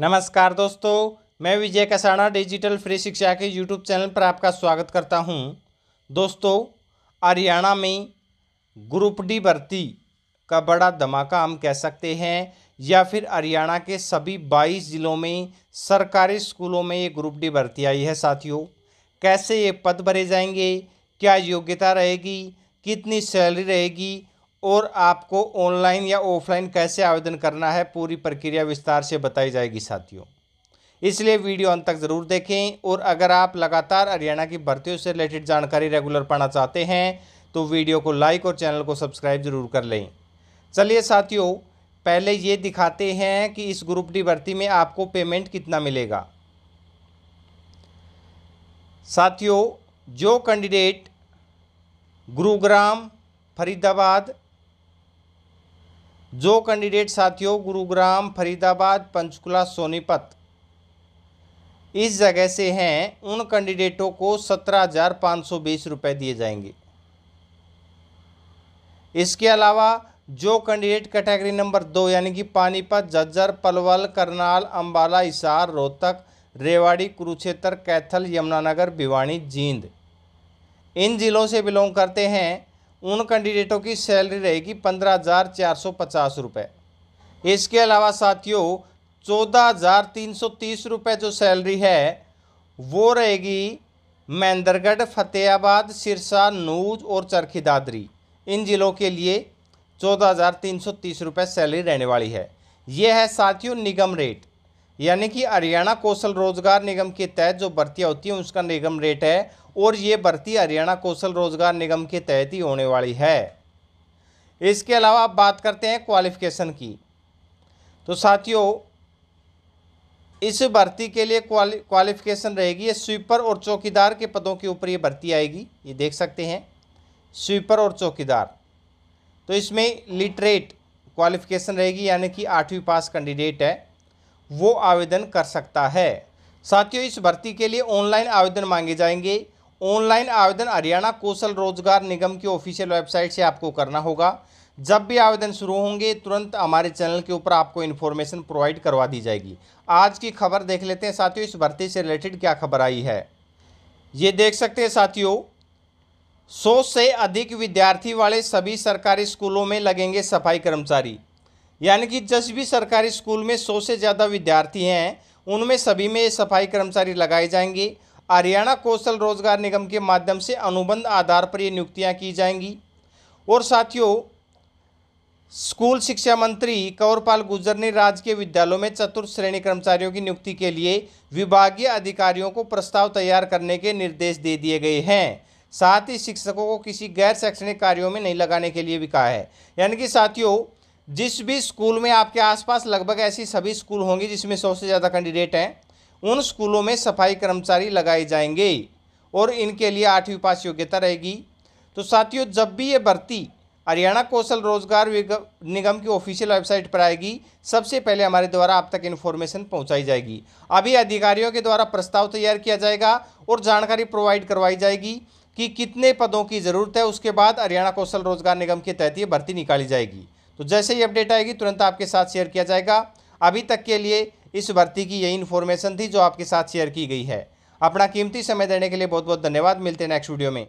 नमस्कार दोस्तों मैं विजय कसाणा डिजिटल फ्री शिक्षा के यूट्यूब चैनल पर आपका स्वागत करता हूं दोस्तों हरियाणा में ग्रुप डी भर्ती का बड़ा धमाका हम कह सकते हैं या फिर हरियाणा के सभी बाईस ज़िलों में सरकारी स्कूलों में ये ग्रुप डी भर्ती आई है साथियों कैसे ये पद भरे जाएंगे क्या योग्यता रहेगी कितनी सैलरी रहेगी और आपको ऑनलाइन या ऑफलाइन कैसे आवेदन करना है पूरी प्रक्रिया विस्तार से बताई जाएगी साथियों इसलिए वीडियो अंत तक ज़रूर देखें और अगर आप लगातार हरियाणा की भर्तियों से रिलेटेड जानकारी रेगुलर पाना चाहते हैं तो वीडियो को लाइक और चैनल को सब्सक्राइब ज़रूर कर लें चलिए साथियों पहले ये दिखाते हैं कि इस ग्रुप डी भर्ती में आपको पेमेंट कितना मिलेगा साथियों जो कैंडिडेट गुरुग्राम फरीदाबाद जो कैंडिडेट साथियों गुरुग्राम फरीदाबाद पंचकुला सोनीपत इस जगह से हैं उन कैंडिडेटों को सत्रह हज़ार पाँच सौ बीस रुपये दिए जाएंगे इसके अलावा जो कैंडिडेट कैटेगरी नंबर दो यानी कि पानीपत जज्जर पलवल करनाल अंबाला इसार रोहतक रेवाड़ी कुरुक्षेत्र कैथल यमुनानगर भिवानी जींद इन ज़िलों से बिलोंग करते हैं उन कैंडिडेटों की सैलरी रहेगी पंद्रह हज़ार चार सौ पचास रुपये इसके अलावा साथियों चौदह हज़ार तीन सौ तीस रुपये जो सैलरी है वो रहेगी महेंद्रगढ़ फतेहाबाद सिरसा नूज और चरखी दादरी इन ज़िलों के लिए चौदह हज़ार तीन सौ तीस रुपये सैलरी रहने वाली है यह है साथियों निगम रेट यानी कि हरियाणा कौशल रोजगार निगम के तहत जो भर्तियाँ होती हैं उसका निगम रेट है और ये भर्ती हरियाणा कौशल रोजगार निगम के तहत ही होने वाली है इसके अलावा आप बात करते हैं क्वालिफिकेशन की तो साथियों इस भर्ती के लिए क्वालिफिकेशन रहेगी ये स्वीपर और चौकीदार के पदों के ऊपर ये भर्ती आएगी ये देख सकते हैं स्वीपर और चौकीदार तो इसमें लिटरेट क्वालिफिकेशन रहेगी यानी कि आठवीं पास कैंडिडेट है वो आवेदन कर सकता है साथियों इस भर्ती के लिए ऑनलाइन आवेदन मांगे जाएंगे ऑनलाइन आवेदन हरियाणा कौशल रोजगार निगम की ऑफिशियल वेबसाइट से आपको करना होगा जब भी आवेदन शुरू होंगे तुरंत हमारे चैनल के ऊपर आपको इन्फॉर्मेशन प्रोवाइड करवा दी जाएगी आज की खबर देख लेते हैं साथियों इस भर्ती से रिलेटेड क्या खबर आई है ये देख सकते हैं साथियों सौ से अधिक विद्यार्थी वाले सभी सरकारी स्कूलों में लगेंगे सफाई कर्मचारी यानी कि जिस भी सरकारी स्कूल में सौ से ज़्यादा विद्यार्थी हैं उनमें सभी में सफाई कर्मचारी लगाए जाएंगे हरियाणा कौशल रोजगार निगम के माध्यम से अनुबंध आधार पर ये नियुक्तियाँ की जाएंगी और साथियों स्कूल शिक्षा मंत्री कंवरपाल गुर्जर ने राज्य के विद्यालयों में चतुर्थ श्रेणी कर्मचारियों की नियुक्ति के लिए विभागीय अधिकारियों को प्रस्ताव तैयार करने के निर्देश दे दिए गए हैं साथ ही शिक्षकों को किसी गैर शैक्षणिक कार्यों में नहीं लगाने के लिए भी कहा है यानी कि साथियों जिस भी स्कूल में आपके आसपास लगभग ऐसी सभी स्कूल होंगे जिसमें सौ से ज़्यादा कैंडिडेट हैं उन स्कूलों में सफाई कर्मचारी लगाए जाएंगे और इनके लिए आठवीं पास योग्यता रहेगी तो साथियों जब भी ये भर्ती हरियाणा कौशल रोजगार निगम की ऑफिशियल वेबसाइट पर आएगी सबसे पहले हमारे द्वारा आप तक इन्फॉर्मेशन पहुंचाई जाएगी अभी अधिकारियों के द्वारा प्रस्ताव तैयार किया जाएगा और जानकारी प्रोवाइड करवाई जाएगी कि कितने पदों की ज़रूरत है उसके बाद हरियाणा कौशल रोजगार निगम के तहत ये भर्ती निकाली जाएगी तो जैसे ही अपडेट आएगी तुरंत आपके साथ शेयर किया जाएगा अभी तक के लिए इस भर्ती की यही इन्फॉर्मेशन थी जो आपके साथ शेयर की गई है अपना कीमती समय देने के लिए बहुत बहुत धन्यवाद मिलते हैं नेक्स्ट वीडियो में